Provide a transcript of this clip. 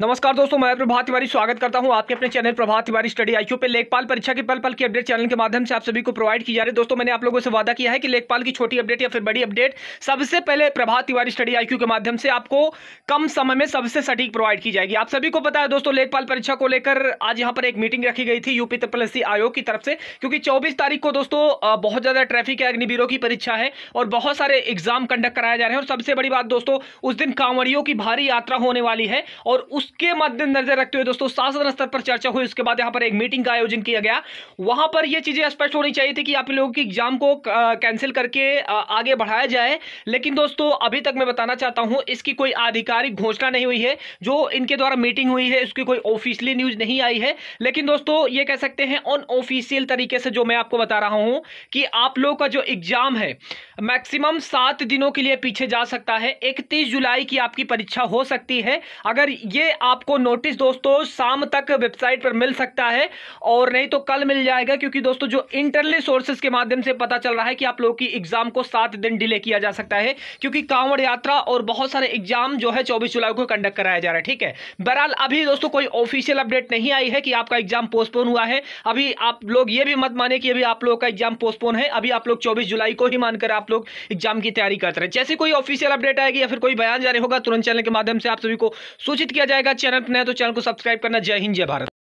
नमस्कार दोस्तों मैं प्रभात तिवारी स्वागत करता हूं आपके अपने channel Prabhat Tiwari study IQ पे लेखपाल परीक्षा के पल पल की अपडेट चैनल के माध्यम से आप सभी को प्रोवाइड की जा रही है दोस्तों मैंने आप लोगों से वादा किया है कि लेखपाल की छोटी अपडेट या फिर बड़ी अपडेट सबसे पहले प्रभात तिवारी स्टडी आईक्यू के माध्यम से आपको कम समय में सबसे सटीक प्रोवाइड की जाएगी आप सभी को पता है दोस्तों लेखपाल परीक्षा को लेकर आज यहाँ पर एक मीटिंग रखी गई थी यूपी त्रिपलसी आयोग की तरफ से क्योंकि चौबीस तारीख को दोस्तों बहुत ज़्यादा ट्रैफिक है अग्निवीरों की परीक्षा है और बहुत सारे एग्जाम कंडक्ट कराए जा रहे हैं और सबसे बड़ी बात दोस्तों उस दिन कांवड़ियों की भारी यात्रा होने वाली है और उस उसके मद्देनजर रखते हुए दोस्तों शासन स्तर पर चर्चा हुई उसके बाद यहाँ पर एक मीटिंग का आयोजन किया गया वहां पर यह चीजें स्पष्ट होनी चाहिए थी कि आप लोगों की एग्जाम को कैंसिल करके आगे बढ़ाया जाए लेकिन दोस्तों अभी तक मैं बताना चाहता हूं इसकी कोई आधिकारिक घोषणा नहीं हुई है जो इनके द्वारा मीटिंग हुई है उसकी कोई ऑफिशियली न्यूज नहीं आई है लेकिन दोस्तों ये कह सकते हैं अनऑफिशियल तरीके से जो मैं आपको बता रहा हूं कि आप लोगों का जो एग्जाम है मैक्सिमम सात दिनों के लिए पीछे जा सकता है इकतीस जुलाई की आपकी परीक्षा हो सकती है अगर ये आपको नोटिस दोस्तों शाम तक वेबसाइट पर मिल सकता है और नहीं तो कल मिल जाएगा क्योंकि दोस्तों जो इंटरनल सोर्सेज के माध्यम से पता चल रहा है कि आप लोगों की एग्जाम को सात दिन डिले किया जा सकता है क्योंकि कांवड़ यात्रा और बहुत सारे एग्जाम जो है चौबीस जुलाई को कंडक्ट कराया जा रहा है ठीक है बहरहाल अभी दोस्तों कोई ऑफिशियल अपडेट नहीं आई है कि आपका एग्जाम पोस्टपोन हुआ है अभी आप लोग ये भी मत माने कि अभी आप लोगों का एग्जाम पोस्टपोन है अभी आप लोग चौबीस जुलाई को ही मानकर आप लोग एग्जाम की तैयारी करते रहे जैसे कोई ऑफिशियल अपडेट आएगी या फिर कोई बयान जारी होगा तुरंत चैनल के माध्यम से आप सभी को सूचित किया जाएगा चैनल पर नया तो चैनल को सब्सक्राइब करना जय हिंद जय भारत